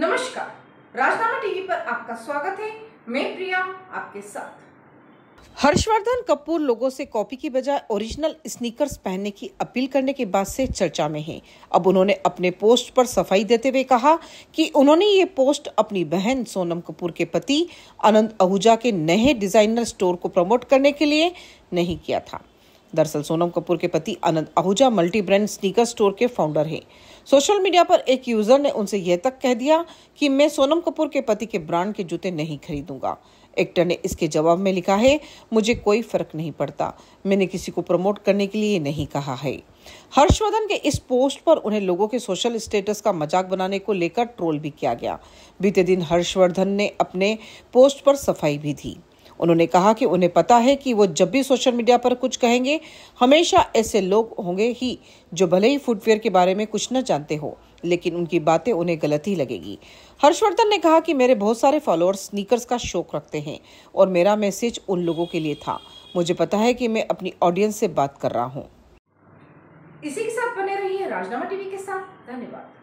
नमस्कार राजनामा टीवी पर आपका स्वागत है मैं प्रिया आपके साथ हर्षवर्धन कपूर लोगों से कॉपी की बजाय ओरिजिनल स्नीकर्स पहनने की अपील करने के बाद से चर्चा में हैं। अब उन्होंने अपने पोस्ट पर सफाई देते हुए कहा कि उन्होंने ये पोस्ट अपनी बहन सोनम कपूर के पति अनंत आहूजा के नए डिजाइनर स्टोर को प्रमोट करने के लिए नहीं किया था दरअसल सोनम कपूर के पति Anand Ahuja multi brand sneaker store के फाउंडर हैं सोशल मीडिया पर एक यूजर ने उनसे यह तक कह दिया कि मैं सोनम कपूर के पति के ब्रांड के जूते नहीं खरीदूंगा एक्टर ने इसके जवाब में लिखा है मुझे कोई फर्क नहीं पड़ता मैंने किसी को प्रमोट करने के लिए नहीं कहा है हर्षवर्धन के इस पोस्ट पर उन्हें लोगों के सोशल स्टेटस का मजाक बनाने को लेकर ट्रोल भी किया गया बीते दिन हर्षवर्धन ने अपने पोस्ट पर सफाई भी दी उन्होंने कहा कि उन्हें पता है कि वो जब भी सोशल मीडिया पर कुछ कहेंगे हमेशा ऐसे लोग होंगे ही जो भले ही फुटवेयर के बारे में कुछ न जानते हो लेकिन उनकी बातें उन्हें गलत ही लगेगी हर्षवर्धन ने कहा कि मेरे बहुत सारे फॉलोअर्स स्नीकर्स का शौक रखते हैं और मेरा मैसेज उन लोगों के लिए था मुझे पता है कि मैं अपनी ऑडियंस से बात कर रहा हूँ इसी के साथ बने रहिए राजनामा टीवी के साथ धन्यवाद